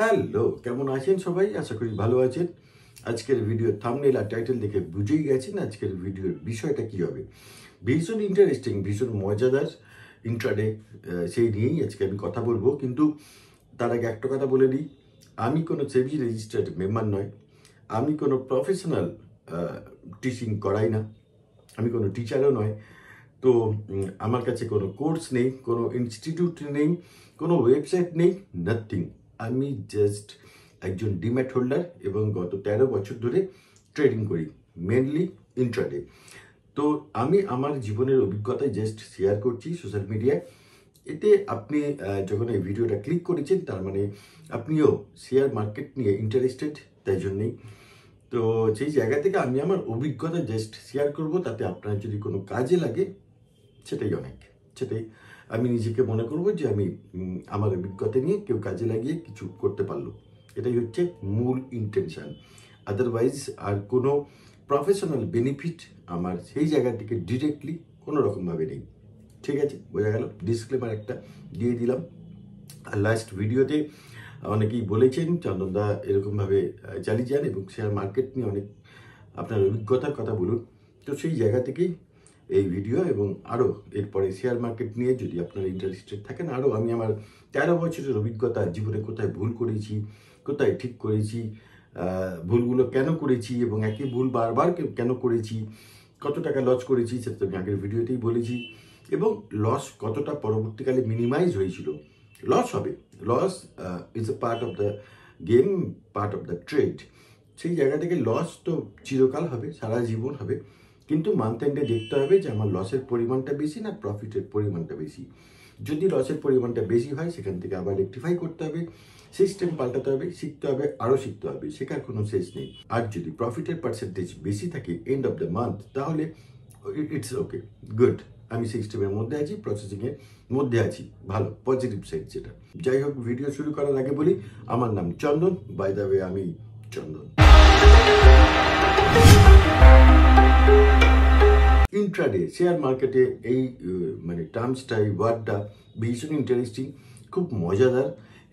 hello কেমন আছেন সবাই আশা করি ভালো আছেন আজকের ভিডিওর থামনেল আর টাইটেল দেখে বুঝেই গেছেন আজকের ভিডিওর বিষয়টা কি হবে ভীষণ ইন্টারেস্টিং ভীষণ মজাদার ইন্ট্রাডে সেই নিয়েই আজকে আমি কথা বলবো কিন্তু তার আগে একটা কথা বলে দিই আমি কোনো সেভি রেজিস্টার্ড মেম্বার নয় আমি কোনো প্রফেশনাল টিচিং করাই না আমি কোনো টিচারও নয় তো আমার কাছে কোনো কোর্স নেই কোনো ইনস্টিটিউট নেই কোনো ওয়েবসাইট নেই নাথিং আমি জাস্ট একজন ডিম্যাট হোল্ডার এবং গত ১৩ বছর ধরে ট্রেডিং করি মেনলি ইন্ট্রাডে তো আমি আমার জীবনের অভিজ্ঞতা জাস্ট শেয়ার করছি সোশ্যাল মিডিয়ায় এতে আপনি যখন এই ভিডিওটা ক্লিক করেছেন তার মানে আপনিও শেয়ার মার্কেট নিয়ে ইন্টারেস্টেড তাই জন্যেই তো সেই জায়গা থেকে আমি আমার অভিজ্ঞতা জাস্ট শেয়ার করব তাতে আপনার যদি কোনো কাজে লাগে সেটাই অনেক সেটাই আমি নিজেকে মনে করব যে আমি আমার অভিজ্ঞতা নিয়ে কেউ কাজে লাগিয়ে কিছু করতে পারলো এটাই হচ্ছে মূল ইন্টেনশান আদারওয়াইজ আর কোনো প্রফেশনাল বেনিফিট আমার সেই জায়গাটিকে ডিরেক্টলি কোনো রকমভাবে নেই ঠিক আছে বোঝা গেল ডিসক্লেমার একটা দিয়ে দিলাম আর লাস্ট ভিডিওতে অনেকেই বলেছেন চন্দনদা এরকমভাবে চালিয়ে যান এবং শেয়ার মার্কেট নিয়ে অনেক আপনার অভিজ্ঞতার কথা বলুন তো সেই জায়গা থেকেই এই ভিডিও এবং আরও এরপরে শেয়ার মার্কেট নিয়ে যদি আপনার ইন্টারেস্টেড থাকেন আরও আমি আমার তেরো বছরের অভিজ্ঞতা জীবনে কোথায় ভুল করেছি কোথায় ঠিক করেছি ভুলগুলো কেন করেছি এবং একই ভুল বারবার কেন করেছি কত টাকা লস করেছি সেটা আমি আগের ভিডিওতেই বলেছি এবং লস কতটা পরবর্তীকালে মিনিমাইজ হয়েছিল লস হবে loss is a part of the game part of the trade সেই জায়গা থেকে লস তো চিরকাল হবে সারা জীবন হবে কিন্তু মান্থ এন্ডে দেখতে হবে যে আমার লসের পরিমাণটা বেশি না প্রফিটের পরিমাণটা বেশি যদি লসের পরিমাণটা বেশি হয় সেখান থেকে আবার রেকটিফাই করতে হবে সিস্টেম পাল্টাতে হবে শিখতে হবে আরও শিখতে হবে শেখার কোনো শেষ নেই আর যদি প্রফিটের পার্সেন্টেজ বেশি থাকে এন্ড অফ দ্য মান্থ তাহলে ইটস ওকে গুড আমি সিস্টেমের মধ্যে আছি প্রসেসিংয়ের মধ্যে আছি ভালো পজিটিভ সাইড যেটা যাই হোক ভিডিও শুরু করার আগে বলি আমার নাম চন্দন বাই দ্য ওয়ে আমি চন্দন ইন্ট্রাডে শেয়ার মার্কেটে এই মানে টার্মসটা এই ওয়ার্ডটা ভীষণ ইন্টারেস্টিং খুব মজাদার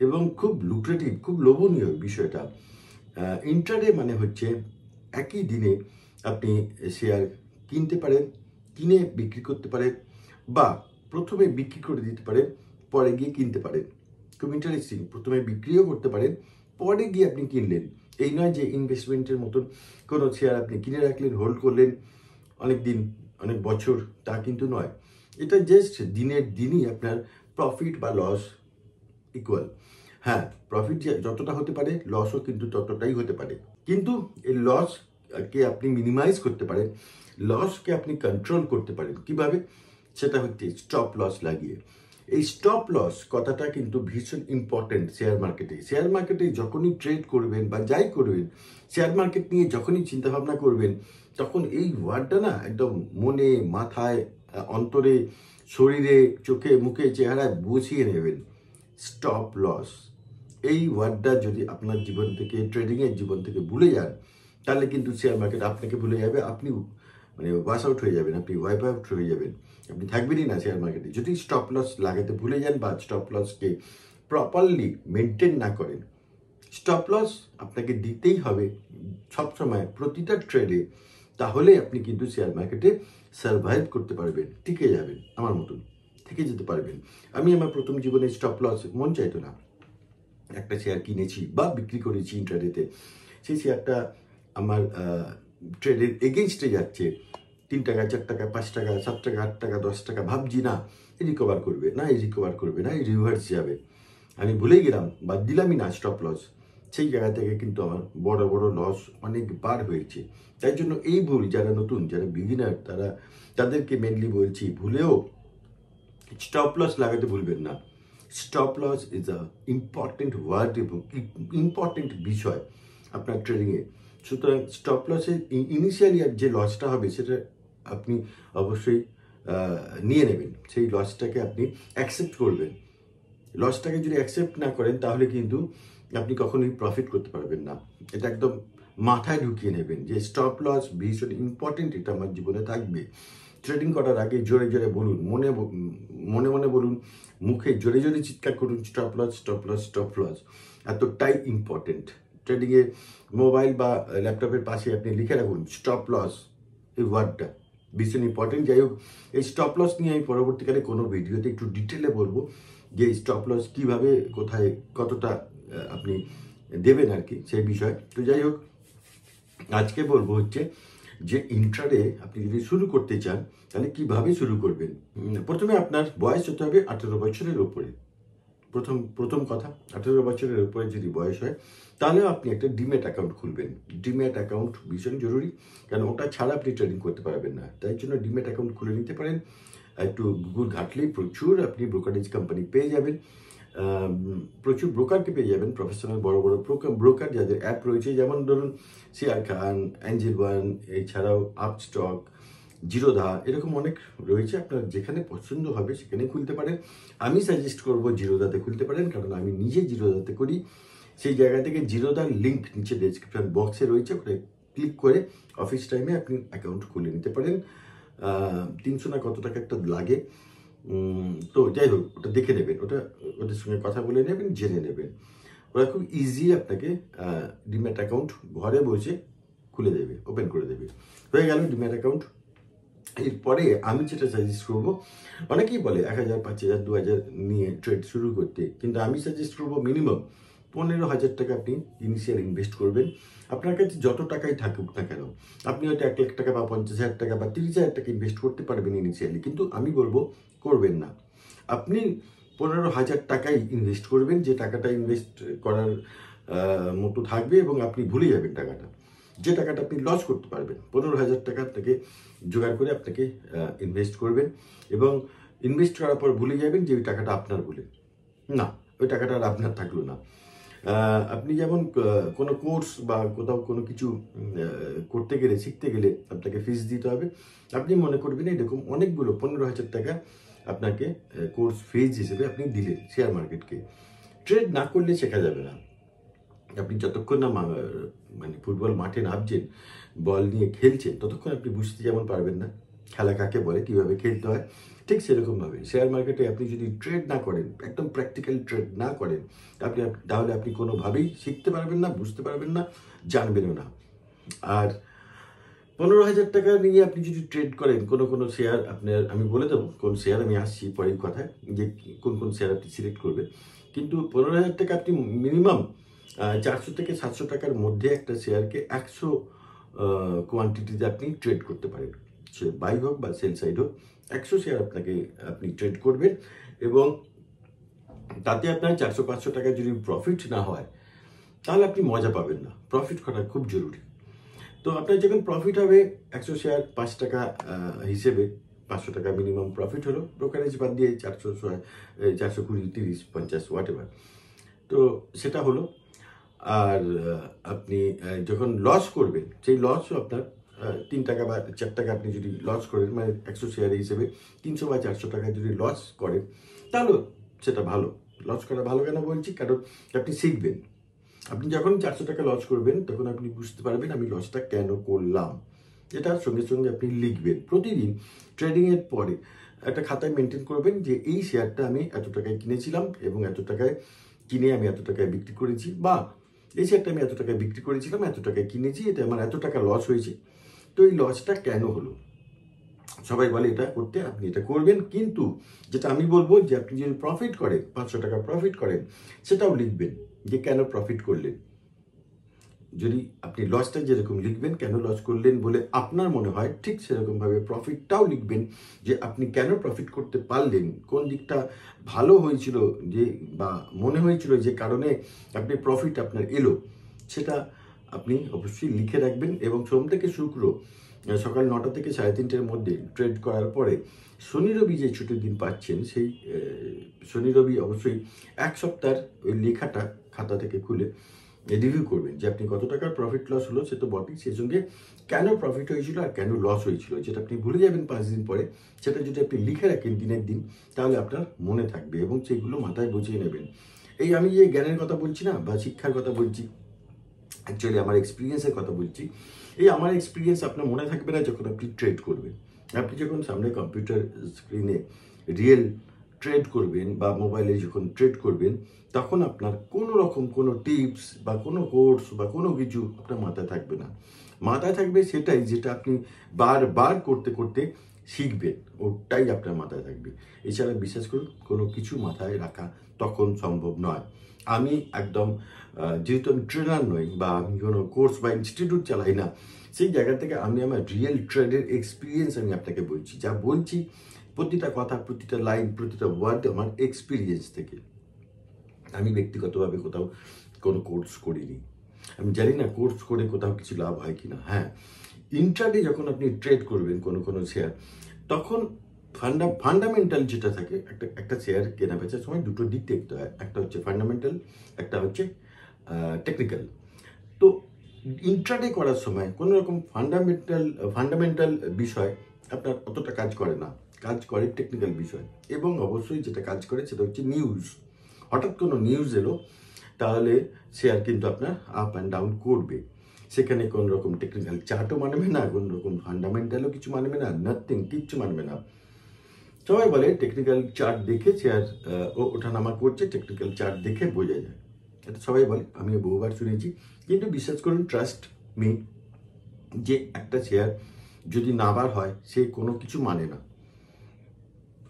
এবং খুব লুক্রেটিভ খুব লোভনীয় বিষয়টা ইন্ট্রাডে মানে হচ্ছে একই দিনে আপনি শেয়ার কিনতে পারেন কিনে বিক্রি করতে পারেন বা প্রথমে বিক্রি করে দিতে পারেন পরে গিয়ে কিনতে পারেন খুব ইন্টারেস্টিং প্রথমে বিক্রিও করতে পারেন পরে গিয়ে আপনি কিনলেন এই নয় যে ইনভেস্টমেন্টের মতন কোনো শেয়ার আপনি কিনে রাখলেন হোল্ড করলেন অনেক দিন অনেক বছর তা কিন্তু নয় এটা জাস্ট দিনের দিনই আপনার প্রফিট বা লস ইকুয়াল হ্যাঁ প্রফিট যতটা হতে পারে লসও কিন্তু ততটাই হতে পারে কিন্তু এই লসকে আপনি মিনিমাইজ করতে পারেন লসকে আপনি কন্ট্রোল করতে পারেন কিভাবে সেটা হচ্ছে স্টপ লস লাগিয়ে এই স্টপ লস কথাটা কিন্তু ভীষণ ইম্পর্টেন্ট শেয়ার মার্কেটে শেয়ার মার্কেটে যখনই ট্রেড করবেন বা যাই করবেন শেয়ার মার্কেট নিয়ে যখনই চিন্তাভাবনা করবেন তখন এই ওয়ার্ডটা না একদম মনে মাথায় অন্তরে শরীরে চোখে মুখে চেহারায় বসিয়ে নেবেন স্টপ লস এই ওয়ার্ডটা যদি আপনার জীবন থেকে ট্রেডিংয়ের জীবন থেকে ভুলে যান তাহলে কিন্তু শেয়ার মার্কেট আপনাকে ভুলে যাবে আপনি মানে ওয়াশ আউট হয়ে যাবেন আপনি ওয়াইপ আউট হয়ে যাবেন আপনি থাকবেনই না শেয়ার মার্কেটে যদি স্টপ লস লাগাতে ভুলে যান বা স্টপ লসকে প্রপারলি মেনটেন না করেন স্টপ লস আপনাকে দিতেই হবে সবসময় প্রতিটা ট্রেডে তাহলে আপনি কিন্তু শেয়ার মার্কেটে সার্ভাইভ করতে পারবেন টিকে যাবেন আমার মতন থেকে যেতে পারবেন আমি আমার প্রথম জীবনে স্টপ লস মন চাইতো না একটা শেয়ার কিনেছি বা বিক্রি করেছি ইন্টারনেটে সেই শেয়ারটা আমার ট্রেডের এগেনস্টে যাচ্ছে তিন টাকা চার টাকা পাঁচ টাকা সাত টাকা আট টাকা দশ টাকা ভাবছি না এই রিকভার করবে না এই রিকভার করবে না এই রিভার্স যাবে আমি ভুলেই গেলাম বা দিলামই না স্টপ লস সেই জায়গা থেকে কিন্তু আমার বড় বড় লস অনেকবার হয়েছে তাই জন্য এই ভুল যারা নতুন যারা বিগিনার তারা তাদেরকে মেনলি বলছি ভুলেও স্টপ লস লাগাতে ভুলবেন না stop loss is a important word এবং ইম্পর্টেন্ট বিষয় আপনার ট্রেডিংয়ে সুতরাং স্টপ লসের ইনিশিয়ালি যে লসটা হবে সেটা আপনি অবশ্যই নিয়ে নেবেন সেই লসটাকে আপনি অ্যাকসেপ্ট করবেন লসটাকে যদি অ্যাকসেপ্ট না করেন তাহলে কিন্তু আপনি কখনোই প্রফিট করতে পারবেন না এটা একদম মাথায় ঢুকিয়ে নেবেন যে স্টপ লস ভীষণ ইম্পর্টেন্ট এটা আমার জীবনে থাকবে ট্রেডিং করার আগে জোরে জোরে বলুন মনে মনে মনে বলুন মুখে জোরে জোরে চিৎকার করুন stop loss stop loss stop loss এতটাই ইম্পর্টেন্ট ট্রেডিংয়ে মোবাইল বা ল্যাপটপের পাশে আপনি লিখে রাখুন স্টপ লস এই ওয়ার্ডটা ভীষণ ইম্পর্টেন্ট যাই হোক এই স্টপ লস নিয়ে আমি পরবর্তীকালে কোনো ভিডিওতে একটু ডিটেলে বলবো যে স্টপ লস কীভাবে কোথায় কতটা আপনি দেবেন আর কি সেই বিষয়ে তো যাই হোক আজকে বলবো হচ্ছে যে ইন্টারে আপনি যদি শুরু করতে চান তাহলে কিভাবে শুরু করবেন প্রথমে আপনার বয়স হতে হবে আঠেরো বছরের ওপরে প্রথম প্রথম কথা আঠেরো বছরের উপরে যদি বয়স হয় তাহলে আপনি একটা ডিমেট অ্যাকাউন্ট খুলবেন ডিমেট অ্যাকাউন্ট ভীষণ জরুরি কারণ ওটা ছাড়া আপনি ট্রেডিং করতে পারবেন না তাই জন্য ডিমেট অ্যাকাউন্ট খুলে নিতে পারেন একটু গুগল ঘাটলেই প্রচুর আপনি ব্রোকারেজ কোম্পানি পেয়ে যাবেন প্রচুর ব্রোকারকে পেয়ে যাবেন প্রফেশনাল বড় বড় ব্রোকার যাদের অ্যাপ রয়েছে যেমন ধরুন সিআর খান অ্যাঞ্জেল ওয়ান এছাড়াও আপস্টক জিরোধা এরকম অনেক রয়েছে আপনার যেখানে পছন্দ হবে সেখানে খুলতে পারেন আমি সাজেস্ট করব জিরোধাতে খুলতে পারেন কারণ আমি নিজে জিরোধাতে করি সেই জায়গা থেকে জিরোধার লিঙ্ক নিচে ডেসক্রিপশন বক্সে রয়েছে ওখানে ক্লিক করে অফিস টাইমে আপনি অ্যাকাউন্ট খুলে নিতে পারেন তিনশো না কত টাকা একটা লাগে তো যাই হোক ওটা দেখে নেবেন ওটা ওদের সঙ্গে কথা বলে নেবেন জেনে নেবেন ওরা খুব ইজি আপনাকে ডিম্যাট অ্যাকাউন্ট ঘরে বসে খুলে দেবে ওপেন করে দেবে হয়ে গেল ডিম্যাট অ্যাকাউন্ট এরপরে আমি যেটা সাজেস্ট করবো অনেকেই বলে এক হাজার পাঁচ হাজার দু হাজার নিয়ে ট্রেড শুরু করতে কিন্তু আমি সাজেস্ট করবো মিনিমাম পনেরো হাজার টাকা আপনি ইনিশিয়াল ইনভেস্ট করবেন আপনার কাছে যত টাকাই থাকুক না কেন আপনি হয়তো এক লাখ টাকা বা পঞ্চাশ হাজার টাকা বা তিরিশ হাজার টাকা ইনভেস্ট করতে পারবেন ইনিশিয়ালি কিন্তু আমি বলবো করবেন না আপনি পনেরো হাজার টাকাই ইনভেস্ট করবেন যে টাকাটা ইনভেস্ট করার মতো থাকবে এবং আপনি ভুলে যাবেন টাকাটা যে টাকাটা আপনি লস করতে পারবেন পনেরো হাজার টাকা থেকে জোগাড় করে আপনাকে ইনভেস্ট করবেন এবং ইনভেস্ট করার পর ভুলে যাবেন যে ওই টাকাটা আপনার বলে না ওই টাকাটা আর আপনার থাকলো না আপনি যেমন কোনো কোর্স বা কোথাও কোনো কিছু করতে গেলে শিখতে গেলে আপনাকে ফিস দিতে হবে আপনি মনে করবেন এরকম অনেকগুলো পনেরো হাজার টাকা আপনাকে কোর্স ফিজ হিসেবে আপনি দিলেন শেয়ার মার্কেটকে ট্রেড না করলে শেখা যাবে না আপনি যতক্ষণ না মানে ফুটবল মাঠে নামছেন বল নিয়ে খেলছেন ততক্ষণ আপনি বুঝতে যেমন পারবেন না খেলা কাকে বলে কীভাবে খেলতে হয় ঠিক সেরকমভাবে শেয়ার মার্কেটে আপনি যদি ট্রেড না করেন একদম প্র্যাকটিক্যাল ট্রেড না করেন আপনি তাহলে আপনি কোনোভাবেই শিখতে পারবেন না বুঝতে পারবেন না জানবেনও না আর পনেরো হাজার টাকা নিয়ে আপনি যদি ট্রেড করেন কোনো কোনো শেয়ার আপনার আমি বলে দেবো কোন শেয়ার আমি আসছি পরের কথায় যে কোন কোন শেয়ার আপনি সিলেক্ট করবেন কিন্তু পনেরো হাজার টাকা আপনি মিনিমাম চারশো থেকে সাতশো টাকার মধ্যে একটা শেয়ারকে একশো কোয়ান্টিটিতে আপনি ট্রেড করতে পারেন সে বাই হোক বা সেল সাইড হোক একশো শেয়ার আপনাকে আপনি ট্রেড করবেন এবং তাতে আপনার চারশো পাঁচশো টাকা যদি প্রফিট না হয় তাহলে আপনি মজা পাবেন না প্রফিট করা খুব জরুরি তো আপনার যখন প্রফিট হবে একশো শেয়ার পাঁচ টাকা হিসেবে পাঁচশো টাকা মিনিমাম প্রফিট হলো ব্রোকারেজ বাদ দিয়ে চারশো চারশো কুড়ি তিরিশ পঞ্চাশ হোয়াট এভার তো সেটা হলো আর আপনি যখন লস করবেন সেই লসও আপনার তিন টাকা বা চার টাকা আপনি যদি লস করেন মানে একশো শেয়ার হিসেবে তিনশো বা চারশো টাকা যদি লস করেন তাহলেও সেটা ভালো লস করা ভালো কেন বলছি কারণ আপনি শিখবেন আপনি যখন চারশো টাকা লস করবেন তখন আপনি বুঝতে পারবেন আমি লসটা কেন করলাম এটা সঙ্গে সঙ্গে আপনি লিখবেন প্রতিদিন ট্রেডিংয়ের পরে একটা খাতায় মেনটেন করবেন যে এই শেয়ারটা আমি এত টাকায় কিনেছিলাম এবং এত টাকায় কিনে আমি এত টাকায় বিক্রি করেছি বা এই শেয়ারটা আমি এত টাকায় বিক্রি করেছিলাম এত টাকায় কিনেছি এটা আমার এত টাকা লস হয়েছে তো এই লসটা কেন হলো সবাই বলে এটা করতে আপনি এটা করবেন কিন্তু যেটা আমি বলবো যে আপনি যদি প্রফিট করেন পাঁচশো টাকা প্রফিট করেন সেটাও লিখবেন যে কেন প্রফিট করলেন যদি আপনি লসটা যেরকম লিখবেন কেন লস করলেন বলে আপনার মনে হয় ঠিক সেরকমভাবে প্রফিটটাও লিখবেন যে আপনি কেন প্রফিট করতে পারলেন কোন দিকটা ভালো হয়েছিল যে বা মনে হয়েছিল যে কারণে আপনি প্রফিট আপনার এলো সেটা আপনি অবশ্যই লিখে রাখবেন এবং সোম থেকে শুক্র সকাল নটা থেকে সাড়ে তিনটের মধ্যে ট্রেড করার পরে শনি রবি যে ছুটির দিন পাচ্ছেন সেই শনি রবি অবশ্যই এক সপ্তাহের ওই লেখাটা খাতা থেকে খুলে রিভিউ করবেন যে আপনি কত টাকার প্রফিট লস হলো সে তো বটেই সেই সঙ্গে কেন প্রফিট হয়েছিল আর কেন লস হয়েছিল যেটা আপনি ভুলে যাবেন পাঁচ দিন পরে সেটা যদি আপনি লিখে রাখেন দিনের দিন তাহলে আপনার মনে থাকবে এবং সেগুলো মাথায় বুঝিয়ে নেবেন এই আমি যে জ্ঞানের কথা বলছি না বা শিক্ষার কথা বলছি অ্যাকচুয়ালি আমার এক্সপিরিয়েন্সের কথা বলছি এই আমার এক্সপিরিয়েন্স আপনার মনে থাকবে না যখন আপনি ট্রেড করবেন আপনি যখন সামনে কম্পিউটার স্ক্রিনে রিয়েল ট্রেড করবেন বা মোবাইলে যখন ট্রেড করবেন তখন আপনার কোনো রকম কোনো টিপস বা কোনো কোর্স বা কোনো কিছু আপনার মাথায় থাকবে না মাথায় থাকবে সেটাই যেটা আপনি বারবার করতে করতে শিখবেন ওটাই আপনার মাথায় থাকবে এছাড়া বিশ্বাস করুন কোনো কিছু মাথায় রাখা তখন সম্ভব নয় আমি একদম যেহেতু আমি ট্রেনার নই বা আমি কোনো কোর্স বা ইনস্টিটিউট চালাই না সেই জায়গা থেকে আমি আমার রিয়েল ট্রেডের এক্সপিরিয়েন্স আমি আপনাকে বলছি যা বলছি প্রতিটা কথা প্রতিটা লাইন প্রতিটা ওয়ার্ড আমার এক্সপিরিয়েন্স থেকে আমি ব্যক্তিগতভাবে কোথাও কোনো কোর্স করিনি আমি জানি না কোর্স করে কোথাও কিছু লাভ হয় কি না হ্যাঁ ইন্টারডে যখন আপনি ট্রেড করবেন কোনো কোনো শেয়ার তখন ফান্ডা ফান্ডামেন্টাল যেটা থাকে একটা একটা শেয়ার কেনা বেচার সময় দুটো দিক দেখতে হয় একটা হচ্ছে ফান্ডামেন্টাল একটা হচ্ছে টেকনিক্যাল তো ইন্ট্রাডে করার সময় কোনো রকম ফান্ডামেন্টাল ফান্ডামেন্টাল বিষয় আপনার অতটা কাজ করে না কাজ করে টেকনিক্যাল বিষয় এবং অবশ্যই যেটা কাজ করে সেটা হচ্ছে নিউজ হঠাৎ কোনো নিউজ এলো তাহলে শেয়ার কিন্তু আপনার আপ অ্যান্ড ডাউন করবে সেখানে কোন রকম টেকনিক্যাল চার্টও মানবে না কোন রকম ফান্ডামেন্টালও কিছু মানবে না নাথিং কিচ্ছু মানবে না সবাই বলে টেকনিক্যাল চার্ট দেখে শেয়ার ও ওঠা নামা করছে টেকনিক্যাল চার্ট দেখে বোঝা যায় এটা সবাই বলে আমিও বহুবার শুনেছি কিন্তু বিশ্বাস করুন ট্রাস্ট মি যে একটা শেয়ার যদি নাবার হয় সে কোনো কিছু মানে না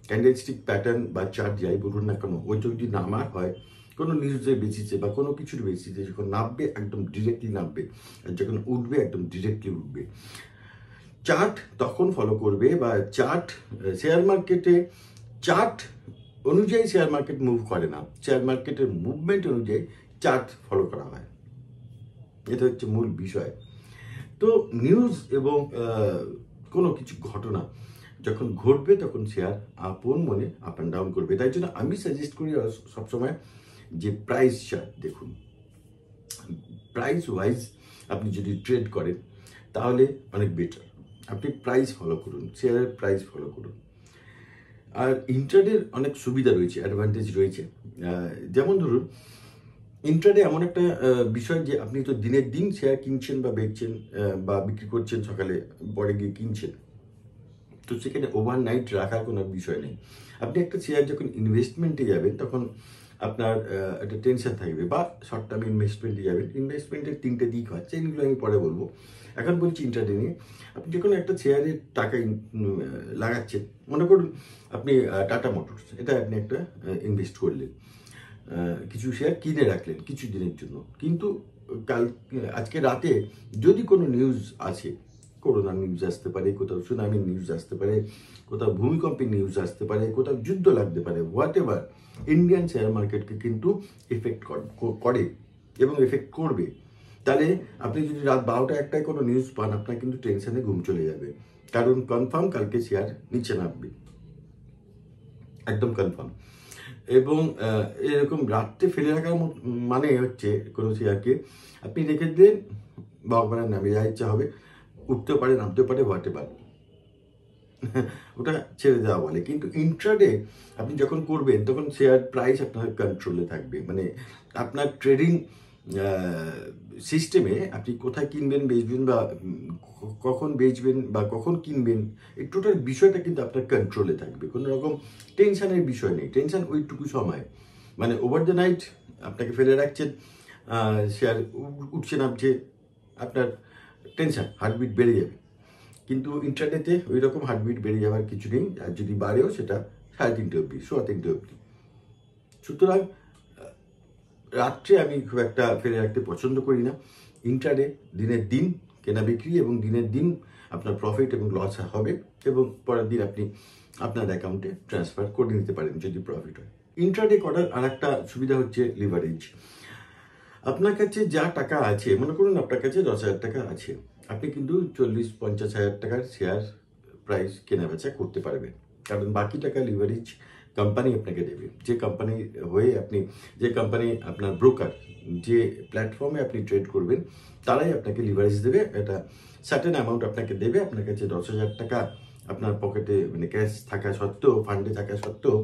ক্যান্ডেলস্টিক প্যাটার্ন বা চার্ট যাই বলুন না কেন ওই যদি নামার হয় কোনো নিউজে বেসিসে বা কোনো কিছুর বেচিছে যখন নামবে একদম ডিরেক্টলি নামবে আর যখন উঠবে একদম ডিরেক্টলি উঠবে চার্ট তখন ফলো করবে বা চার্ট শেয়ার মার্কেটে চার্ট অনুযায়ী শেয়ার মার্কেট মুভ করে না শেয়ার মার্কেটের মুভমেন্ট অনুযায়ী চার্ট ফলো করা হয় এটা হচ্ছে মূল বিষয় তো নিউজ এবং কোনো কিছু ঘটনা যখন ঘটবে তখন শেয়ার আপন মনে আপ অ্যান্ড ডাউন করবে তাই জন্য আমি সাজেস্ট করি সবসময় যে প্রাইস চার্ট দেখুন প্রাইস ওয়াইজ আপনি যদি ট্রেড করেন তাহলে অনেক বেটার আপনি প্রাইস ফলো করুন শেয়ারের প্রাইস ফলো করুন আর ইন্টারডের অনেক সুবিধা রয়েছে অ্যাডভান্টেজ রয়েছে যেমন ধরুন ইন্টারডে এমন একটা বিষয় যে আপনি তো দিনের দিন শেয়ার কিনছেন বা বেচছেন বা বিক্রি করছেন সকালে পরে গিয়ে কিনছেন তো সেখানে ওভারনাইট রাখার কোনো বিষয় নেই আপনি একটা শেয়ার যখন ইনভেস্টমেন্টে যাবেন তখন আপনার একটা টেনশন থাকবে বা শর্ট টার্ম ইনভেস্টমেন্টে যাবেন ইনভেস্টমেন্টের তিনটে দিক হচ্ছে এগুলো আমি পরে বলবো এখন বলছি ইন্টারডে নিয়ে আপনি যখন একটা শেয়ারে টাকা লাগাচ্ছেন মনে করুন আপনি টাটা মোটরস এটা আপনি একটা ইনভেস্ট করলেন কিছু শেয়ার কিনে রাখলেন কিছু দিনের জন্য কিন্তু কাল আজকে রাতে যদি কোনো নিউজ আছে করোনা নিউজ আসতে পারে কোথাও সুনামির নিউজ আসতে পারে কোথাও ভূমিকম্পের নিউজ আসতে পারে কোথাও যুদ্ধ লাগতে পারে হোয়াট এভার ইন্ডিয়ান শেয়ার মার্কেটকে কিন্তু এফেক্ট করে এবং এফেক্ট করবে তাহলে আপনি যদি রাত বারোটা একটায় কোনো নিউজ পান আপনার কিন্তু টেনশনে ঘুম চলে যাবে কারণ কনফার্ম কালকে শেয়ার নিচে নামবে একদম কনফার্ম এবং এরকম রাত্রে ফেলে রাখার মানে হচ্ছে কোনো শেয়ারকে আপনি রেখে দিলেন ভগবানের নামে যা ইচ্ছা হবে উঠতে পারে নামতে পারে বাড়তে পারে ওটা ছেড়ে দেওয়া বলে কিন্তু ইন্ট্রাডে আপনি যখন করবেন তখন শেয়ার প্রাইস আপনার কন্ট্রোলে থাকবে মানে আপনার ট্রেডিং সিস্টেমে আপনি কোথায় কিনবেন বেচবেন বা কখন বেচবেন বা কখন কিনবেন এই টোটাল বিষয়টা কিন্তু আপনার কন্ট্রোলে থাকবে কোনো রকম টেনশানের বিষয় নেই টেনশান ওইটুকু সময় মানে ওভার দ্য নাইট আপনাকে ফেলে রাখছেন শেয়ার উঠছে নামছে আপনার টেনশন হার্টবিট বেড়ে যাবে কিন্তু ইন্টারনেটে ওই রকম হার্টবিট বেড়ে যাওয়ার কিছু নেই আর যদি বাড়েও সেটা সাড়ে তিনটে অবধি সোয়া তিনটে অবধি সুতরাং রাত্রে আমি খুব একটা ফেলে রাখতে পছন্দ করি না ইন্টারনেট দিনের দিন কেনা বিক্রি এবং দিনের দিন আপনার প্রফিট এবং লস হবে এবং পরের দিন আপনি আপনার অ্যাকাউন্টে ট্রান্সফার করে নিতে পারেন যদি প্রফিট হয় ইন্টারডে করার আর একটা সুবিধা হচ্ছে লিভারেজ আপনার কাছে যা টাকা আছে মনে করুন আপনার কাছে দশ হাজার টাকা আছে আপনি কিন্তু চল্লিশ পঞ্চাশ হাজার টাকার শেয়ার প্রাইস কেনাবেচা করতে পারবেন কারণ বাকি টাকা লিভারেজ কোম্পানি আপনাকে দেবে যে কোম্পানি হয়ে আপনি যে কোম্পানি আপনার ব্রোকার যে প্ল্যাটফর্মে আপনি ট্রেড করবেন তারাই আপনাকে লিভারেজ দেবে একটা সার্টেন অ্যামাউন্ট আপনাকে দেবে আপনার কাছে দশ হাজার টাকা আপনার পকেটে মানে ক্যাশ থাকা সত্ত্বেও ফান্ডে থাকা সত্ত্বেও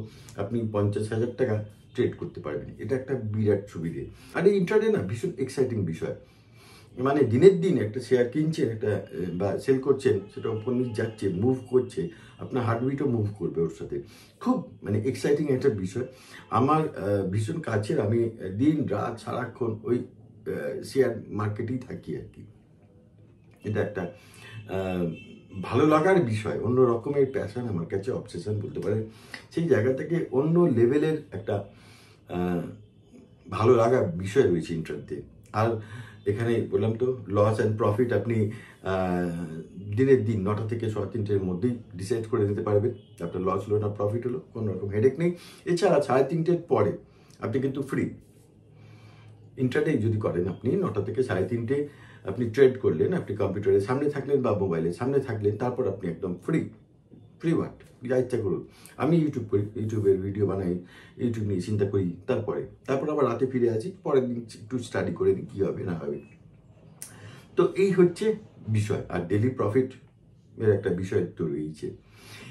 আপনি পঞ্চাশ হাজার টাকা ট্রেড করতে পারবেন এটা একটা বিরাট সুবিধে আর এই ইন্টারডে না ভীষণ এক্সাইটিং বিষয় মানে দিনের দিন একটা শেয়ার কিনছেন একটা বা সেল করছেন সেটা ওপর নিচ যাচ্ছে মুভ করছে আপনার হার্টবিটও মুভ করবে ওর সাথে খুব মানে এক্সাইটিং একটা বিষয় আমার ভীষণ কাছের আমি দিন রাত সারাক্ষণ ওই শেয়ার মার্কেটেই থাকি আর কি এটা একটা ভালো লাগার বিষয় অন্য রকমের প্যাশান আমার কাছে অবসেশন বলতে পারে সেই জায়গা থেকে অন্য লেভেলের একটা ভালো লাগা বিষয় রয়েছে ইন্টারেস্ট দিয়ে আর এখানে বললাম তো লস অ্যান্ড প্রফিট আপনি দিনের দিন নটা থেকে সাড়ে তিনটের মধ্যেই ডিসাইড করে নিতে পারবেন আপনার লস হলো না প্রফিট হলো কোনো রকম হেডেক নেই এছাড়া সাড়ে তিনটের পরে আপনি কিন্তু ফ্রি ইন্টারডে যদি করেন আপনি নটা থেকে সাড়ে তিনটে আপনি ট্রেড করলেন আপনি কম্পিউটারের সামনে থাকলেন বা মোবাইলের সামনে থাকলেন তারপর আপনি একদম ফ্রি ফ্রিওয়ার্ড যা ইচ্ছা করুন আমি ইউটিউব করি ইউটিউবের ভিডিও বানাই ইউটিউব নিয়ে চিন্তা করি তারপরে তারপর আবার রাতে ফিরে আসি পরের দিন একটু স্টাডি করে নিই কী হবে না হবে তো এই হচ্ছে বিষয় আর ডেলি প্রফিট এর একটা বিষয় তো রয়েছে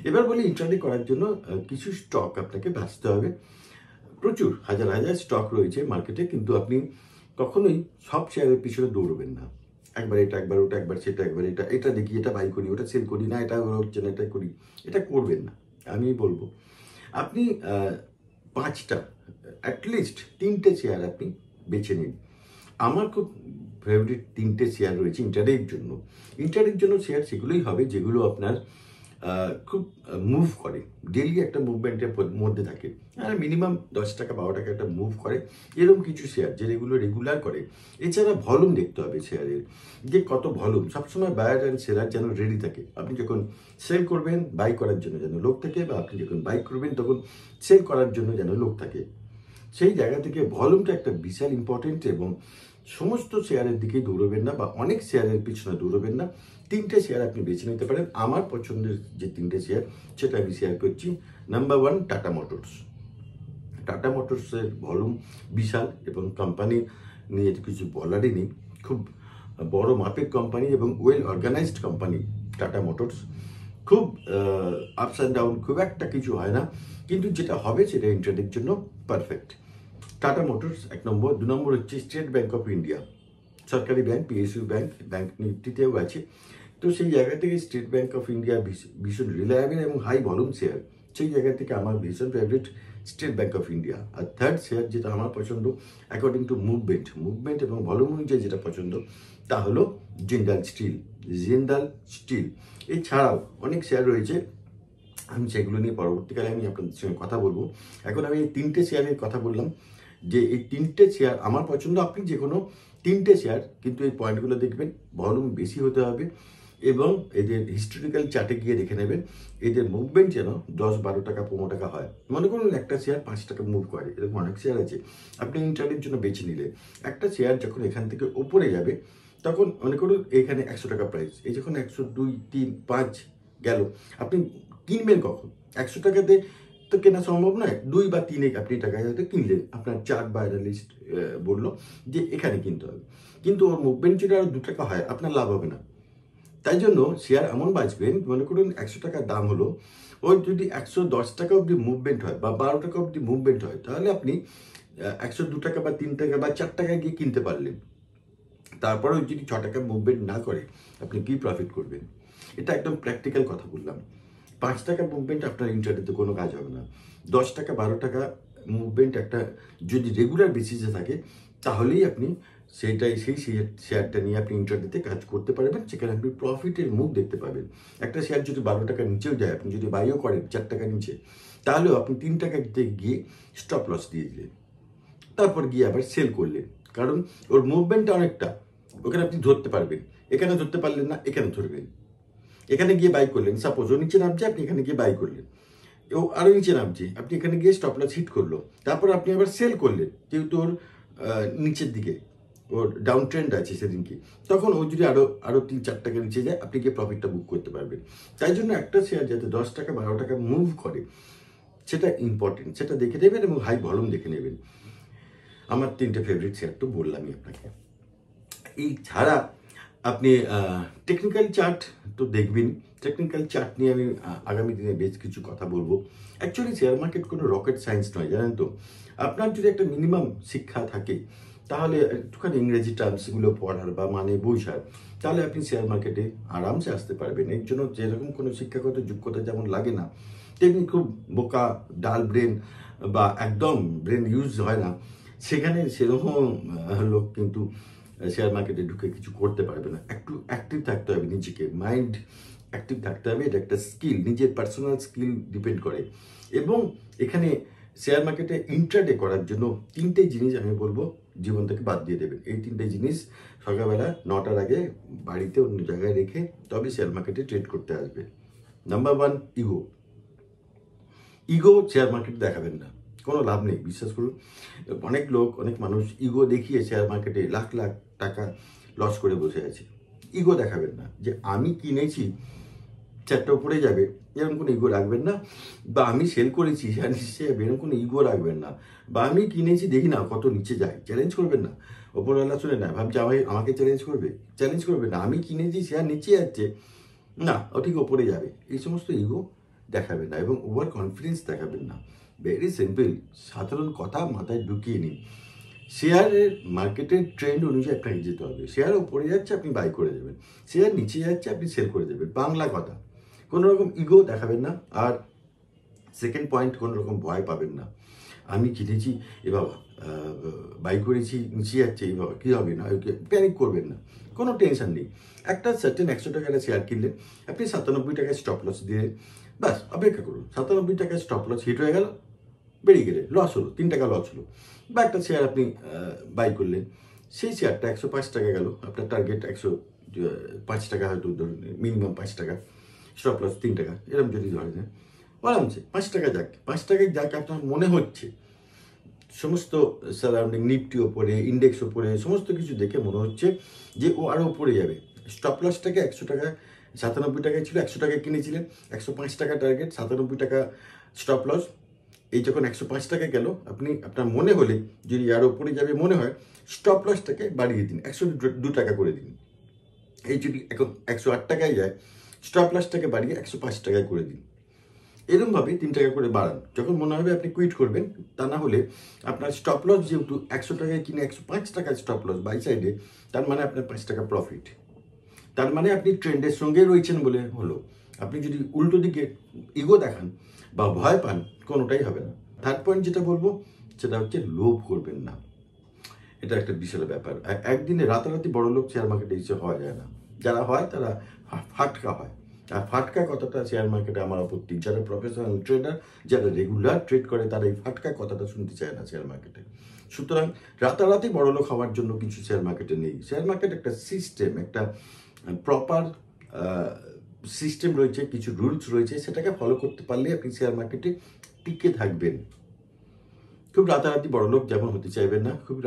এবার বলি ইন্টারনেট করার জন্য কিছু স্টক আপনাকে ভাসতে হবে প্রচুর হাজার হাজার স্টক রয়েছে মার্কেটে কিন্তু আপনি কখনোই সব শেয়ারের পিছনে দৌড়বেন না একবার এটা একবার ওটা একবার সেটা একবার এটা এটা দেখি এটা বাই করি ওটা সেল করি না এটা হচ্ছে না এটা করি এটা করবেন না আমি বলবো আপনি পাঁচটা অ্যাটলিস্ট তিনটে চেয়ার আপনি বেছে নিন আমার খুব ফেভারিট তিনটে চেয়ার রয়েছে ইন্টারের জন্য ইন্টারের জন্য চেয়ার সেগুলোই হবে যেগুলো আপনার খুব মুভ করে ডেলি একটা মুভমেন্টের মধ্যে থাকে আর মিনিমাম দশ টাকা বারো টাকা একটা মুভ করে এরকম কিছু শেয়ার যে রেগুলো রেগুলার করে এছাড়া ভলুম দেখতে হবে শেয়ারের যে কত ভলুম সবসময় বায়ার অ্যান্ড সেলার যেন রেডি থাকে আপনি যখন সেল করবেন বাই করার জন্য যেন লোক থাকে বা আপনি যখন বাই করবেন তখন সেল করার জন্য যেন লোক থাকে সেই জায়গা থেকে ভলিউমটা একটা বিশাল ইম্পর্টেন্ট এবং সমস্ত শেয়ারের দিকেই দৌড়বেন না বা অনেক শেয়ারের পিছনে দৌড়বেন না তিনটে শেয়ার আপনি বেছে নিতে পারেন আমার পছন্দের যে তিনটে শেয়ার সেটা আমি শেয়ার করছি number one Tata Motors Tata মোটরসের ভলিউম বিশাল এবং কোম্পানি নিয়ে কিছু বলারই নেই খুব বড় মাপের কোম্পানি এবং well organised company Tata Motors খুব আপস অ্যান্ড ডাউন খুব একটা কিছু হয় না কিন্তু যেটা হবে সেটা ইন্টারনেটের জন্য পারফেক্ট টাটা মোটরস এক নম্বর দু নম্বর হচ্ছে স্টেট ব্যাঙ্ক অফ ইন্ডিয়া সরকারি ব্যাঙ্ক পিএসইউ ব্যাঙ্ক ব্যাঙ্ক নিফটিতেও আছে তো সেই জায়গা থেকে স্টেট ব্যাঙ্ক অফ ইন্ডিয়া ভীষণ রিলায়েবল এবং হাই ভলিউম শেয়ার সেই জায়গা থেকে আমার ভীষণ favourite State Bank of India আর থার্ড শেয়ার যেটা আমার পছন্দ অ্যাকর্ডিং টু মুভমেন্ট মুভমেন্ট এবং ভলিউম অনুযায়ী যেটা পছন্দ তা হলো জিন্দাল স্টিল জিন্দাল স্টিল এছাড়াও অনেক শেয়ার রয়েছে আমি সেগুলো নিয়ে পরবর্তীকালে আমি আপনাদের সঙ্গে কথা বলবো এখন আমি এই তিনটে শেয়ারের কথা বললাম যে এই তিনটে শেয়ার আমার পছন্দ আপনি যে কোনো তিনটে শেয়ার কিন্তু এই পয়েন্টগুলো দেখবেন ভলিউম বেশি হতে হবে এবং এদের হিস্টোরিক্যাল চার্টে গিয়ে দেখে নেবেন এদের মুভমেন্ট যেন দশ বারো টাকা পনেরো টাকা হয় মনে করুন একটা শেয়ার পাঁচ টাকা মুভ করে এরকম অনেক শেয়ার আছে আপনি ইন্টারনেটের জন্য বেছে নিলে একটা শেয়ার যখন এখান থেকে ওপরে যাবে তখন মনে করুন এখানে একশো টাকা প্রাইস এই যখন একশো দুই তিন পাঁচ গেল আপনি কিনবেন কখন একশো টাকাতে তো কেনা সম্ভব নয় দুই বা তিনে আপনি টাকা হয়তো কিনলেন আপনার চার্ট বা লিস্ট বললো যে এখানে কিনতে হবে কিন্তু ওর মুভমেন্ট যদি আরও দু টাকা হয় আপনার লাভ হবে না তাই জন্য শেয়ার এমন বাঁচবেন মনে করুন একশো টাকার দাম হলো ওই যদি একশো দশ টাকা অবধি মুভমেন্ট হয় বা বারো টাকা অবধি মুভমেন্ট হয় তাহলে আপনি একশো দু টাকা বা তিন টাকা বা চার টাকা গিয়ে কিনতে পারলেন তারপরেও যদি ছ টাকা মুভমেন্ট না করে আপনি কি প্রফিট করবেন এটা একদম প্র্যাকটিক্যাল কথা বললাম পাঁচ টাকা মুভমেন্ট আপনার ইন্টারনেটে কোনো কাজ হবে না দশ টাকা বারো টাকা মুভমেন্ট একটা যদি রেগুলার বেসিসে থাকে তাহলেই আপনি সেইটাই সেই শেয়ারটা নিয়ে আপনি ইন্টারনেটে কাজ করতে পারবেন সেখানে আপনি প্রফিটের মুখ দেখতে পাবেন একটা শেয়ার যদি বারো টাকা নিচেও যায় আপনি যদি বাইও করেন চার টাকা নিচে তাহলেও আপনি তিন টাকা গিয়ে স্টপ লস দিয়ে দিলেন তারপর গিয়ে আবার সেল করলেন কারণ ওর মুভমেন্টটা অনেকটা ওখানে আপনি ধরতে পারবেন এখানে ধরতে পারলেন না এখানে ধরবেন এখানে গিয়ে বাই করলেন সাপোজ ও নিচে নামছে আপনি এখানে গিয়ে বাই করলেন ও আরও নিচে নামছে আপনি এখানে গিয়ে স্টপ লস হিট করলো তারপর আপনি আবার সেল করলেন যেহেতু ওর নিচের দিকে ওর ডাউন ট্রেন্ড আছে সেদিনকে তখন ও যদি আরও আরও তিন চার টাকা নিচে যায় আপনি গিয়ে প্রফিটটা বুক করতে পারবেন তাই জন্য একটা শেয়ার যাতে দশ টাকা বারো টাকা মুভ করে সেটা ইম্পর্টেন্ট সেটা দেখে নেবেন এবং হাই ভলুম দেখে নেবেন আমার তিনটে ফেভারিট শেয়ার তো বললামই আপনাকে এই ছাড়া আপনি টেকনিক্যাল চার্ট তো দেখবেন টেকনিক্যাল চার্ট নিয়ে আমি আগামী দিনে বেশ কিছু কথা বলবো অ্যাকচুয়ালি শেয়ার মার্কেট কোনো রকেট সায়েন্স নয় জানেন তো আপনার যদি একটা মিনিমাম শিক্ষা থাকে তাহলে একটুখানি ইংরেজি টার্মসগুলো পড়ার বা মানে বোঝার তাহলে আপনি শেয়ার মার্কেটে আরামসে আসতে পারবেন এর জন্য যেরকম কোনো শিক্ষাগত যোগ্যতা যেমন লাগে না তেমনি খুব বোকা ডাল ব্রেন বা একদম ব্রেন ইউজ হয় না সেখানে সেরকম লোক কিন্তু শেয়ার মার্কেটে ঢুকে কিছু করতে পারবে না একটু অ্যাক্টিভ থাকতে হবে নিজেকে মাইন্ড অ্যাক্টিভ থাকতে হবে এটা একটা স্কিল নিজের পার্সোনাল স্কিল ডিপেন্ড করে এবং এখানে শেয়ার মার্কেটে ইন্টারডে করার জন্য তিনটে জিনিস আমি বলবো জীবন থেকে বাদ দিয়ে দেবেন এই তিনটে জিনিস সকালবেলা নটার আগে বাড়িতে অন্য জায়গায় রেখে তবে শেয়ার মার্কেটে ট্রেড করতে আসবে number one ego ego share market দেখাবেন না কোনো লাভ নেই বিশ্বাস করুন অনেক লোক অনেক মানুষ ইগো দেখিয়ে শেয়ার মার্কেটে লাখ লাখ টাকা লস করে বসে আছে ইগো দেখাবেন না যে আমি কিনেছি চারটা উপরে যাবে এরকম কোনো ইগো রাখবেন না বা আমি সেল করেছি হ্যাঁ নিশ্চয়ই এরকম কোনো ইগো রাখবেন না বা আমি কিনেছি দেখি না কত নিচে যায় চ্যালেঞ্জ করবেন না ওপরওয়ালা শুনে না ভাবছে আমাকে আমাকে চ্যালেঞ্জ করবে চ্যালেঞ্জ করবে না আমি কিনেছি শেয়ার নিচে যাচ্ছে না ও ঠিক ওপরে যাবে এই সমস্ত ইগো দেখাবেন না এবং ওভার কনফিডেন্স দেখাবেন না ভেরি সিম্পল সাধারণ কথা মাথায় ঢুকিয়ে নিন শেয়ারের মার্কেটের ট্রেন্ড অনুযায়ী আপনাকে যেতে হবে শেয়ার ওপরে যাচ্ছে আপনি বাই করে দেবেন শেয়ার নিচে যাচ্ছে আপনি সেল করে দেবেন বাংলা কথা কোনো রকম ইগো দেখাবেন না আর সেকেন্ড পয়েন্ট কোনো রকম ভয় পাবেন না আমি কিনেছি এ বাবা বাই করেছি নিচে যাচ্ছে এই বাবা কী হবে না প্যানিক করবেন না কোনো টেনশন নেই একটা সার্টেন একশো টাকার শেয়ার কিনলে আপনি সাতানব্বই টাকায় স্টপ লস দিলেন ব্যাস অপেক্ষা করুন সাতানব্বই টাকায় স্টপ লস হিট হয়ে গেল বেরিয়ে গেলে লস হলো তিন টাকা লস হলো বা একটা শেয়ার আপনি বাই করলেন সেই শেয়ারটা একশো পাঁচ টাকা গেল আপনার টার্গেট একশো পাঁচ টাকা হয়তো ধরুন মিনিমাম পাঁচ টাকা স্টপ লস তিন টাকা এরকম যদি ধরে নেন আরামসে পাঁচ টাকা যাক পাঁচ টাকায় যাকে আপনার মনে হচ্ছে সমস্ত সারাউন্ডিং নিফটি ওপরে ইন্ডেক্স ওপরে সমস্ত কিছু দেখে মনে হচ্ছে যে ও আরও ওপরে যাবে স্টপ লসটাকে একশো টাকা সাতানব্বই টাকায় ছিল একশো টাকায় কিনেছিলেন একশো পাঁচ টাকা টার্গেট সাতানব্বই টাকা স্টপ লস এই যখন একশো পাঁচ টাকা গেল আপনি আপনার মনে হলে যদি আরও ওপরে যাবে মনে হয় স্টপ লসটাকে বাড়িয়ে দিন একশো দু টাকা করে দিন এই যদি এখন একশো আট টাকায় যায় স্টপ লসটাকে বাড়িয়ে একশো পাঁচ টাকায় করে দিন এরমভাবে তিন টাকা করে বাড়ান যখন মনে হবে আপনি কুইট করবেন তা না হলে আপনার স্টপ লস যেহেতু একশো টাকায় কিনে একশো পাঁচ টাকায় স্টপ লস বাই সাইডে তার মানে আপনার পাঁচ টাকা প্রফিট তার মানে আপনি ট্রেন্ডের সঙ্গে রয়েছেন বলে হলো আপনি যদি উল্টো দিকে ইগো দেখান বা ভয় পান কোনোটাই হবে না থার্ড পয়েন্ট যেটা বলবো সেটা হচ্ছে লোভ করবেন না এটা একটা বিশাল ব্যাপার একদিনে রাতারাতি বড় লোক শেয়ার মার্কেটে এসে হওয়া যায় না যারা হয় তারা ফাটকা হয় আর ফাটকা কতটা শেয়ার মার্কেটে আমার আপত্তি যারা প্রফেশনাল ট্রেডার যারা রেগুলার ট্রেড করে তারা এই ফাটকা কথাটা শুনতে চায় না শেয়ার মার্কেটে সুতরাং রাতারাতি লোক হওয়ার জন্য কিছু শেয়ার মার্কেটে নেই শেয়ার মার্কেট একটা সিস্টেম একটা প্রপার সিস্টেম রয়েছে কিছু রুলস রয়েছে সেটাকে ফলো করতে পারলে আপনি শেয়ার মার্কেটে টিকে থাকবেন খুব রাতারাতি বড়লোক যেমন হতে চাইবেন না খুব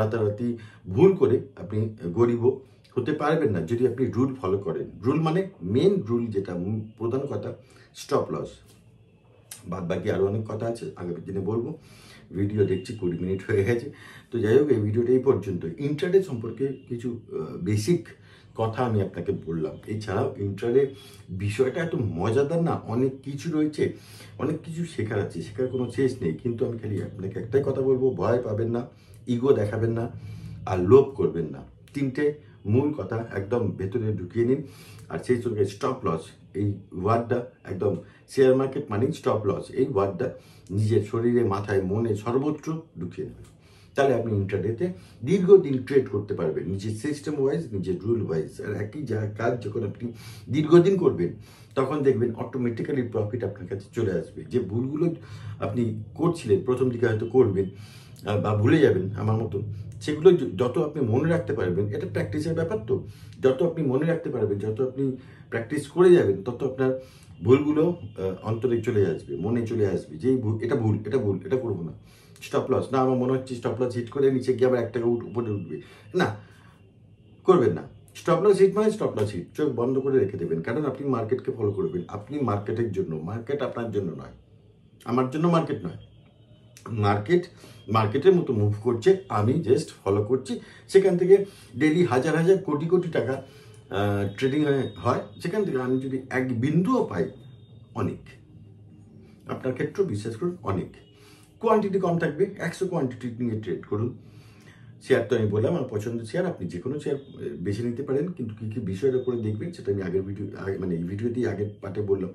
রাতারাতি ভুল করে আপনি গরিবও হতে পারবেন না যদি আপনি রুল ফলো করেন রুল মানে মেন রুল যেটা প্রধান কথা স্টপ লস বাদ বাকি আরও অনেক কথা আছে আগামী দিনে বলবো ভিডিও দেখছি কুড়ি মিনিট হয়ে গেছে তো যাই হোক এই ভিডিওটা এই পর্যন্ত ইন্টারডে সম্পর্কে কিছু বেসিক কথা আমি আপনাকে বললাম এছাড়াও ইন্টারনেট বিষয়টা এত মজাদার না অনেক কিছু রয়েছে অনেক কিছু শেখার আছে শেখার কোনো শেষ নেই কিন্তু আমি খালি আপনাকে একটাই কথা বলবো ভয় পাবেন না ইগো দেখাবেন না আর লোভ করবেন না তিনটে মূল কথা একদম ভেতরে ঢুকিয়ে নিন আর সেই সঙ্গে স্টপ লস এই ওয়ার্ডটা একদম শেয়ার মার্কেট মানে স্টপ লস এই ওয়ার্ডটা নিজের শরীরে মাথায় মনে সর্বত্র ঢুকিয়ে নেবেন তাহলে আপনি ইন্টারনেটে দীর্ঘদিন ট্রেড করতে পারবেন নিজের সিস্টেম ওয়াইজ নিজের রুল ওয়াইজ আর একই যা কাজ যখন আপনি দীর্ঘদিন করবেন তখন দেখবেন অটোমেটিক্যালি প্রফিট আপনার কাছে চলে আসবে যে ভুলগুলো আপনি করছিলেন প্রথম দিকে হয়তো করবেন বা ভুলে যাবেন আমার মতন সেগুলো যত আপনি মনে রাখতে পারবেন এটা প্র্যাকটিসের ব্যাপার তো যত আপনি মনে রাখতে পারবেন যত আপনি প্র্যাকটিস করে যাবেন তত আপনার ভুলগুলো অন্তরে চলে আসবে মনে চলে আসবে যেই ভুল এটা ভুল এটা ভুল এটা করবো না স্টপ লস না আমার মনে হচ্ছে স্টপ লস হিট করে নিচে গিয়ে আবার এক টাকা উপরে উঠবে না করবেন না স্টপ লস হিট মানে স্টপ লস হিট চোখ বন্ধ করে রেখে দেবেন কারণ আপনি মার্কেটকে ফলো করবেন আপনি মার্কেটের জন্য মার্কেট আপনার জন্য নয় আমার জন্য মার্কেট নয় মার্কেট মার্কেটের মতো মুভ করছে আমি জাস্ট ফলো করছি সেখান থেকে ডেলি হাজার হাজার কোটি কোটি টাকা ট্রেডিং হয় সেখান থেকে আমি যদি এক বিন্দুও পাই অনেক আপনার ক্ষেত্রেও বিশ্বাস করুন অনেক কোয়ান্টিটি কম থাকবে একশো কোয়ান্টিটি নিয়ে ট্রেড করুন শেয়ার তো আমি বললাম আমার পছন্দের শেয়ার আপনি যে কোনো শেয়ার বেছে নিতে পারেন কিন্তু কী কী বিষয়ের উপরে দেখবেন সেটা আমি আগের ভিডিও মানে এই ভিডিওতেই আগের পার্টে বললাম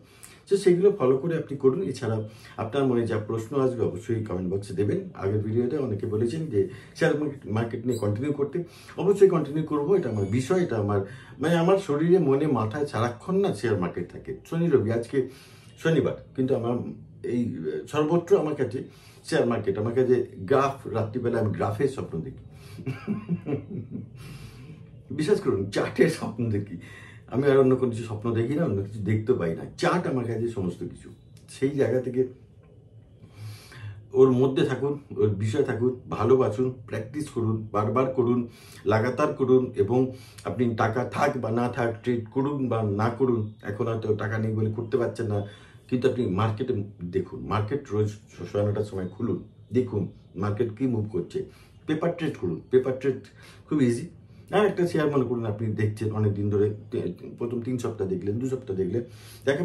তো সেগুলো ফলো করে আপনি করুন এছাড়া আপনার মনে যা প্রশ্ন আসবে অবশ্যই কমেন্ট বক্সে দেবেন আগের ভিডিওতে অনেকে বলেছেন যে শেয়ার মার্কেট নিয়ে কন্টিনিউ করতে অবশ্যই কন্টিনিউ করবো এটা আমার বিষয় এটা আমার মানে আমার শরীরে মনে মাথায় সারাক্ষণ না শেয়ার মার্কেট থাকে শনি রবি আজকে শনিবার কিন্তু আমার এই সর্বত্র আমার কাছে শেয়ার মার্কেট আমার কাছে গ্রাফ রাত্রিবেলা আমি গ্রাফের স্বপ্ন দেখি বিশ্বাস করুন চার্টের স্বপ্ন দেখি আমি আর অন্য কোনো কিছু স্বপ্ন দেখি না অন্য কিছু দেখতে পাই না চাট আমার কাছে সমস্ত কিছু সেই জায়গা থেকে ওর মধ্যে থাকুন ওর বিষয় থাকুন ভালোবাসুন প্র্যাকটিস করুন বারবার করুন লাগাতার করুন এবং আপনি টাকা থাক বা না থাক ট্রেড করুন বা না করুন এখন হয়তো টাকা নেই বলে করতে পারছেন না কিন্তু আপনি মার্কেটে দেখুন মার্কেট রোজ ছশো নটার সময় খুলুন দেখুন মার্কেট কী মুভ করছে পেপার ট্রেড করুন পেপার ট্রেড খুব ইজি আর একটা শেয়ার মনে করুন আপনি দেখছেন অনেক দিন ধরে প্রথম তিন সপ্তাহ দেখলেন দু সপ্তাহ দেখলেন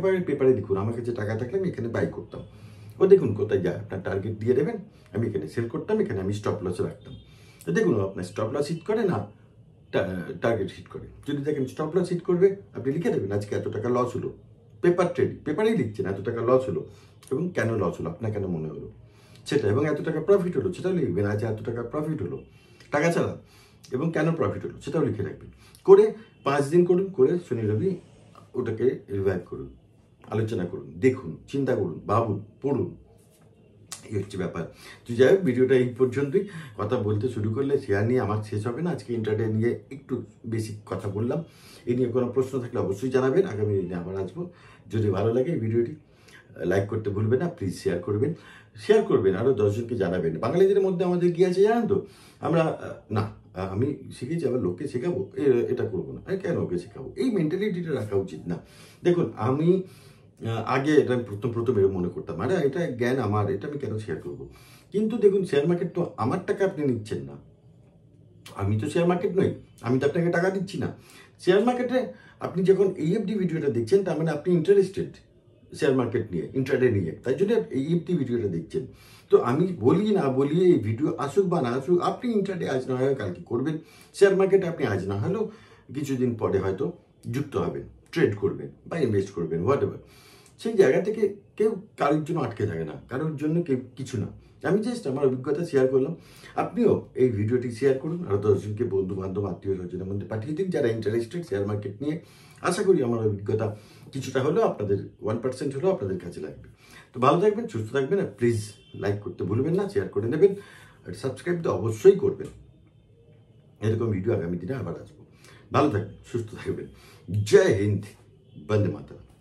পারেন পেপারে দেখুন আমার কাছে টাকা থাকলে আমি এখানে বাই করতাম ও দেখুন কোথায় যায় আপনার টার্গেট দিয়ে দেবেন আমি এখানে সেল করতাম এখানে আমি স্টপ লস রাখতাম তো দেখুন আপনার স্টপ লস হিট করে না টার্গেট হিট করে যদি দেখেন স্টপ লস হিট করবে আপনি লিখে দেবেন আজকে এত টাকা লস হলো পেপার ট্রেড পেপারেই লিখছেন এত টাকা লস হলো এবং কেন লস হলো আপনার কেন মনে হলো সেটা এবং এত টাকা প্রফিট হলো সেটা লিখবেন আজ এত টাকা প্রফিট হলো টাকা ছাড়া এবং কেন প্রফিট হলো সেটাও লিখে রাখবেন করে পাঁচ দিন করুন করে শনি রবি ওটাকে রিভাইভ করুন আলোচনা করুন দেখুন চিন্তা করুন ভাবুন পড়ুন এই হচ্ছে ব্যাপার তুই যাই হোক ভিডিওটা এই পর্যন্তই কথা বলতে শুরু করলে শেয়ার নিয়ে আমার শেষ হবে না আজকে ইন্টারনেট নিয়ে একটু বেশি কথা বললাম এ নিয়ে কোনো প্রশ্ন থাকলে অবশ্যই জানাবেন আগামী দিনে আবার আসবো যদি ভালো লাগে এই ভিডিওটি লাইক করতে ভুলবেন না প্লিজ শেয়ার করবেন শেয়ার করবেন আরও দশজনকে জানাবেন বাঙালিদের মধ্যে আমাদের কী আছে জানেন তো আমরা না আমি শিখেছি আবার লোকে শেখাবো এটা করব না কেন ওকে শেখাবো এই মেন্টালিটিটা রাখা উচিত না দেখুন আমি আগে এটা আমি প্রথম প্রথম এরকম মনে করতাম আরে এটা জ্ঞান আমার এটা আমি কেন শেয়ার করব কিন্তু দেখুন শেয়ার মার্কেট তো আমার টাকা আপনি নিচ্ছেন না আমি তো শেয়ার মার্কেট নই আমি তো আপনাকে টাকা দিচ্ছি না শেয়ার মার্কেটে আপনি যখন এইএফডি ভিডিওটা দেখছেন তার মানে আপনি ইন্টারেস্টেড শেয়ার মার্কেট নিয়ে ইন্টারডে নিয়ে তাই জন্য এই ইফতি ভিডিওটা দেখছেন তো আমি বলি না বলি এই ভিডিও আসুক বা না আসুক আপনি ইন্টারডে আজ না হয় কালকে করবেন শেয়ার মার্কেটে আপনি আজ না হলেও কিছুদিন পরে হয়তো যুক্ত হবেন ট্রেড করবেন বা ইনভেস্ট করবেন হোয়াট এভার সেই জায়গা থেকে কেউ কারোর জন্য আটকে থাকে না কারোর জন্য কেউ কিছু না আমি জাস্ট আমার অভিজ্ঞতা শেয়ার করলাম আপনিও এই ভিডিওটি শেয়ার করুন আরও দশজনকে বন্ধু বান্ধব আত্মীয় স্বজনের মধ্যে পাঠিয়ে দিন যারা ইন্টারেস্টেড শেয়ার মার্কেট নিয়ে আশা করি আমার অভিজ্ঞতা কিছুটা হলেও আপনাদের ওয়ান পার্সেন্ট হলেও আপনাদের কাছে লাগবে তো ভালো থাকবেন সুস্থ থাকবেন আর প্লিজ লাইক করতে ভুলবেন না শেয়ার করে নেবেন আর সাবস্ক্রাইব তো অবশ্যই করবেন এরকম ভিডিও আগামী দিনে আবার আসবো ভালো থাকবেন সুস্থ থাকবেন জয় হিন্দ বন্দে মাতা